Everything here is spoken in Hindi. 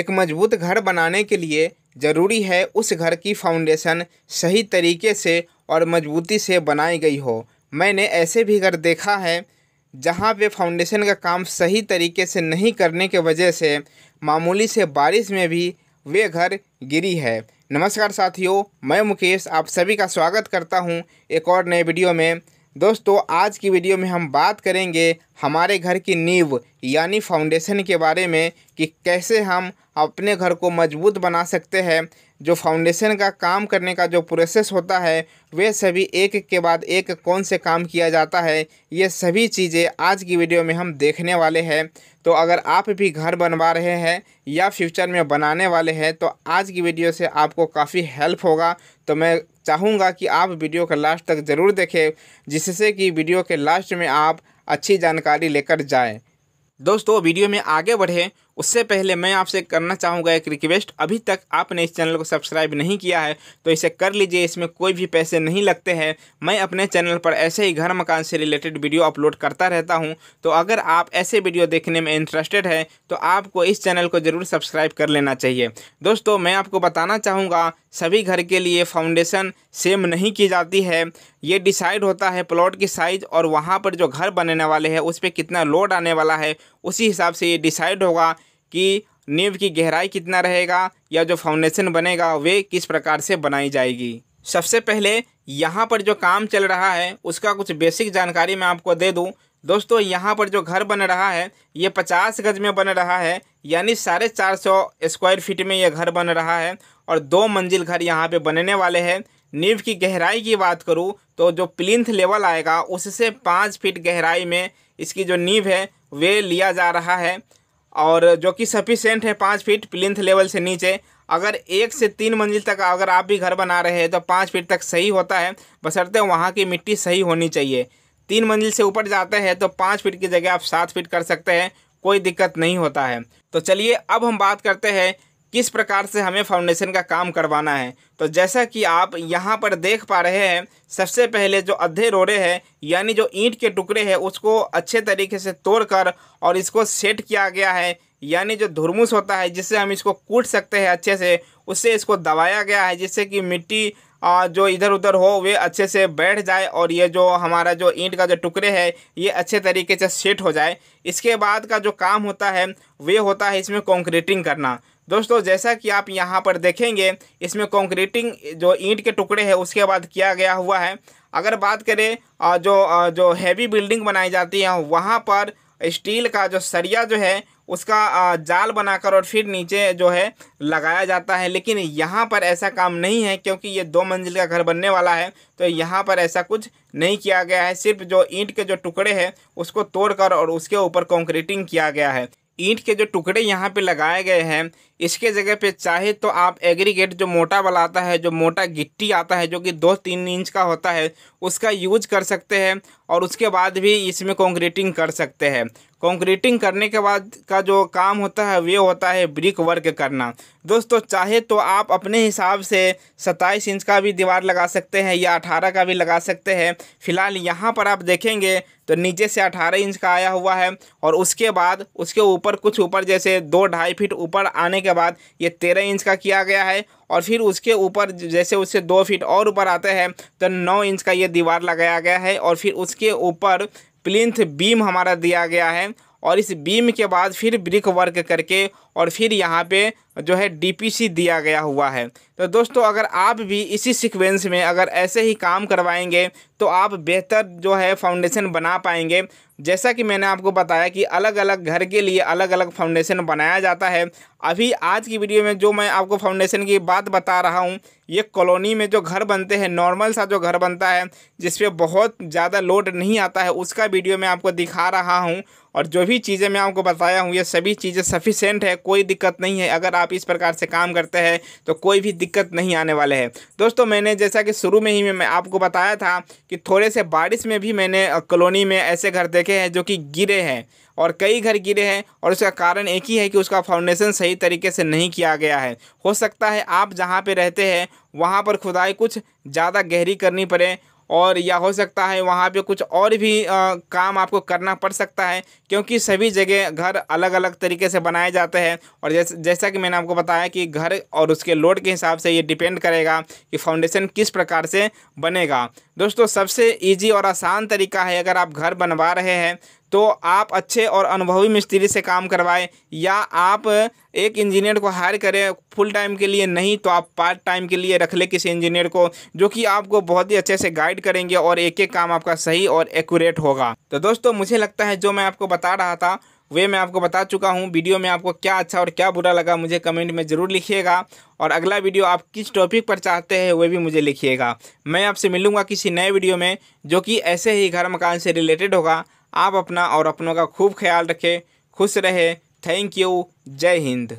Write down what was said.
एक मजबूत घर बनाने के लिए ज़रूरी है उस घर की फाउंडेशन सही तरीके से और मजबूती से बनाई गई हो मैंने ऐसे भी घर देखा है जहाँ पे फाउंडेशन का काम सही तरीके से नहीं करने के वजह से मामूली से बारिश में भी वे घर गिरी है नमस्कार साथियों मैं मुकेश आप सभी का स्वागत करता हूँ एक और नए वीडियो में दोस्तों आज की वीडियो में हम बात करेंगे हमारे घर की नींव यानी फाउंडेशन के बारे में कि कैसे हम अपने घर को मजबूत बना सकते हैं जो फाउंडेशन का काम करने का जो प्रोसेस होता है वे सभी एक के बाद एक कौन से काम किया जाता है ये सभी चीज़ें आज की वीडियो में हम देखने वाले हैं तो अगर आप भी घर बनवा रहे हैं या फ्यूचर में बनाने वाले हैं तो आज की वीडियो से आपको काफ़ी हेल्प होगा तो मैं चाहूँगा कि आप वीडियो का लास्ट तक ज़रूर देखें जिससे कि वीडियो के लास्ट में आप अच्छी जानकारी लेकर जाएं दोस्तों वीडियो में आगे बढ़ें उससे पहले मैं आपसे करना चाहूँगा एक रिक्वेस्ट अभी तक आपने इस चैनल को सब्सक्राइब नहीं किया है तो इसे कर लीजिए इसमें कोई भी पैसे नहीं लगते हैं मैं अपने चैनल पर ऐसे ही घर मकान से रिलेटेड वीडियो अपलोड करता रहता हूँ तो अगर आप ऐसे वीडियो देखने में इंटरेस्टेड है तो आपको इस चैनल को ज़रूर सब्सक्राइब कर लेना चाहिए दोस्तों मैं आपको बताना चाहूँगा सभी घर के लिए फाउंडेशन सेम नहीं की जाती है ये डिसाइड होता है प्लॉट की साइज़ और वहाँ पर जो घर बनने वाले हैं उस पर कितना लोड आने वाला है उसी हिसाब से ये डिसाइड होगा कि नींव की गहराई कितना रहेगा या जो फाउंडेशन बनेगा वे किस प्रकार से बनाई जाएगी सबसे पहले यहाँ पर जो काम चल रहा है उसका कुछ बेसिक जानकारी मैं आपको दे दूँ दोस्तों यहाँ पर जो घर बन रहा है ये पचास गज में बन रहा है यानी साढ़े चार सौ स्क्वायर फीट में ये घर बन रहा है और दो मंजिल घर यहाँ पे बनने वाले हैं नींव की गहराई की बात करूँ तो जो प्लिंथ लेवल आएगा उससे पाँच फीट गहराई में इसकी जो नींव है वे लिया जा रहा है और जो कि सफिशेंट है पाँच फीट प्लिंथ लेवल से नीचे अगर एक से तीन मंजिल तक अगर आप भी घर बना रहे हैं तो पाँच फीट तक सही होता है बसरते वहाँ की मिट्टी सही होनी चाहिए तीन मंजिल से ऊपर जाते हैं तो पाँच फीट की जगह आप सात फीट कर सकते हैं कोई दिक्कत नहीं होता है तो चलिए अब हम बात करते हैं किस प्रकार से हमें फाउंडेशन का काम करवाना है तो जैसा कि आप यहाँ पर देख पा रहे हैं सबसे पहले जो अधे रोड़े हैं यानी जो ईंट के टुकड़े हैं उसको अच्छे तरीके से तोड़कर और इसको सेट किया गया है यानी जो धुरमुस होता है जिससे हम इसको कूट सकते हैं अच्छे से उससे इसको दबाया गया है जिससे कि मिट्टी जो इधर उधर हो वे अच्छे से बैठ जाए और ये जो हमारा जो ईंट का जो टुकड़े है ये अच्छे तरीके से सेट हो जाए इसके बाद का जो काम होता है वे होता है इसमें कॉन्क्रीटिंग करना दोस्तों जैसा कि आप यहाँ पर देखेंगे इसमें कॉन्क्रीटिंग जो ईंट के टुकड़े हैं उसके बाद किया गया हुआ है अगर बात करें जो जो हैवी बिल्डिंग बनाई जाती है वहाँ पर स्टील का जो सरिया जो है उसका जाल बनाकर और फिर नीचे जो है लगाया जाता है लेकिन यहाँ पर ऐसा काम नहीं है क्योंकि ये दो मंजिल का घर बनने वाला है तो यहाँ पर ऐसा कुछ नहीं किया गया है सिर्फ जो ईंट के जो टुकड़े हैं उसको तोड़कर और उसके ऊपर कॉन्क्रीटिंग किया गया है ईंट के जो टुकड़े यहाँ पे लगाए गए हैं इसके जगह पे चाहे तो आप एग्रीगेट जो मोटा वाला आता है जो मोटा गिट्टी आता है जो कि दो तीन इंच का होता है उसका यूज कर सकते हैं और उसके बाद भी इसमें कॉन्क्रीटिंग कर सकते हैं कॉन्क्रीटिंग करने के बाद का जो काम होता है वे होता है ब्रिक वर्क करना दोस्तों चाहे तो आप अपने हिसाब से सत्ताईस इंच का भी दीवार लगा सकते हैं या अठारह का भी लगा सकते हैं फिलहाल यहाँ पर आप देखेंगे तो नीचे से अठारह इंच का आया हुआ है और उसके बाद उसके ऊपर कुछ ऊपर जैसे दो ढाई फीट ऊपर आने के बाद ये तेरह इंच का किया गया है और फिर उसके ऊपर जैसे उससे दो फीट और ऊपर आते हैं तो नौ इंच का ये दीवार लगाया गया है और फिर उसके ऊपर प्लिंथ बीम हमारा दिया गया है और इस बीम के बाद फिर ब्रिक वर्क करके और फिर यहाँ पे जो है डीपीसी दिया गया हुआ है तो दोस्तों अगर आप भी इसी सीक्वेंस में अगर ऐसे ही काम करवाएंगे तो आप बेहतर जो है फाउंडेशन बना पाएंगे जैसा कि मैंने आपको बताया कि अलग अलग घर के लिए अलग अलग फाउंडेशन बनाया जाता है अभी आज की वीडियो में जो मैं आपको फाउंडेशन की बात बता रहा हूँ ये कॉलोनी में जो घर बनते हैं नॉर्मल सा जो घर बनता है जिसपे बहुत ज़्यादा लोड नहीं आता है उसका वीडियो मैं आपको दिखा रहा हूँ और जो भी चीज़ें मैं आपको बताया हूँ ये सभी चीज़ें सफिशेंट है कोई दिक्कत नहीं है अगर आप आप इस प्रकार से काम करते हैं तो कोई भी दिक्कत नहीं आने वाले है दोस्तों मैंने जैसा कि शुरू में ही मैं आपको बताया था कि थोड़े से बारिश में भी मैंने कॉलोनी में ऐसे घर देखे हैं जो कि गिरे हैं और कई घर गिरे हैं और उसका कारण एक ही है कि उसका फाउंडेशन सही तरीके से नहीं किया गया है हो सकता है आप जहाँ पे रहते हैं वहाँ पर खुदाई कुछ ज़्यादा गहरी करनी पड़े और या हो सकता है वहाँ पे कुछ और भी आ, काम आपको करना पड़ सकता है क्योंकि सभी जगह घर अलग अलग तरीके से बनाए जाते हैं और जैस, जैसा कि मैंने आपको बताया कि घर और उसके लोड के हिसाब से ये डिपेंड करेगा कि फाउंडेशन किस प्रकार से बनेगा दोस्तों सबसे ईजी और आसान तरीका है अगर आप घर बनवा रहे हैं तो आप अच्छे और अनुभवी मिस्त्री से काम करवाएं या आप एक इंजीनियर को हायर करें फुल टाइम के लिए नहीं तो आप पार्ट टाइम के लिए रख लें किसी इंजीनियर को जो कि आपको बहुत ही अच्छे से गाइड करेंगे और एक एक काम आपका सही और एक्यूरेट होगा तो दोस्तों मुझे लगता है जो मैं आपको बता रहा था वे मैं आपको बता चुका हूँ वीडियो में आपको क्या अच्छा और क्या बुरा लगा मुझे कमेंट में ज़रूर लिखिएगा और अगला वीडियो आप किस टॉपिक पर चाहते हैं वह भी मुझे लिखिएगा मैं आपसे मिलूँगा किसी नए वीडियो में जो कि ऐसे ही घर मकान से रिलेटेड होगा आप अपना और अपनों का खूब ख्याल रखें खुश रहे थैंक यू जय हिंद